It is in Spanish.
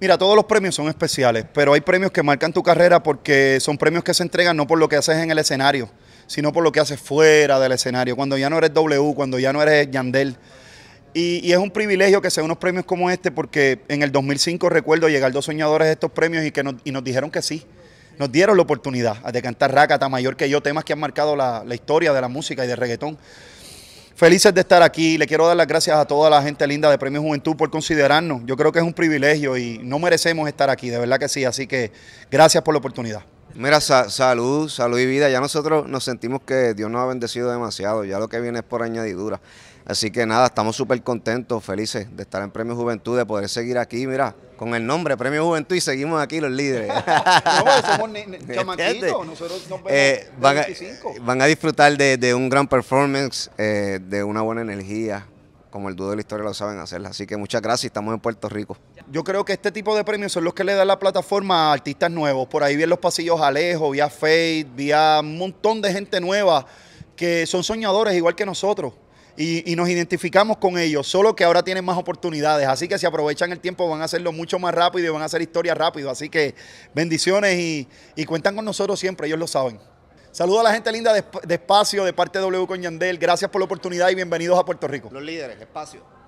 Mira, todos los premios son especiales, pero hay premios que marcan tu carrera porque son premios que se entregan no por lo que haces en el escenario, sino por lo que haces fuera del escenario, cuando ya no eres W, cuando ya no eres Yandel. Y, es un privilegio que sean unos premios como este porque en el 2005 recuerdo llegar dos soñadores a estos premios y que nos, dijeron que sí. Nos dieron la oportunidad de cantar Rácata, mayor que yo, temas que han marcado la, la historia de la música y de reggaetón. Felices de estar aquí. Le quiero dar las gracias a toda la gente linda de Premio Juventud por considerarnos. Yo creo que es un privilegio y no merecemos estar aquí, de verdad que sí. Así que gracias por la oportunidad. Mira, salud, salud y vida. Ya nosotros nos sentimos que Dios nos ha bendecido demasiado. Ya lo que viene es por añadidura. Así que nada, estamos súper contentos, felices de estar en Premio Juventud, de poder seguir aquí, mira, con el nombre Premio Juventud y seguimos aquí los líderes. no, somos este, chamaquitos, nosotros eh, a, van a disfrutar de, un gran performance, eh, de una buena energía, como el dúo de la historia lo saben hacer. Así que muchas gracias, estamos en Puerto Rico. Yo creo que este tipo de premios son los que le da la plataforma a artistas nuevos. Por ahí vi los pasillos Alejo, vi a Fade, vi a un montón de gente nueva que son soñadores igual que nosotros. Y, nos identificamos con ellos, solo que ahora tienen más oportunidades. Así que si aprovechan el tiempo van a hacerlo mucho más rápido y van a hacer historia rápido. Así que bendiciones y cuentan con nosotros siempre, ellos lo saben. Saludos a la gente linda de, Espacio, de parte de W Coñandel. Gracias por la oportunidad y bienvenidos a Puerto Rico. Los líderes, Espacio.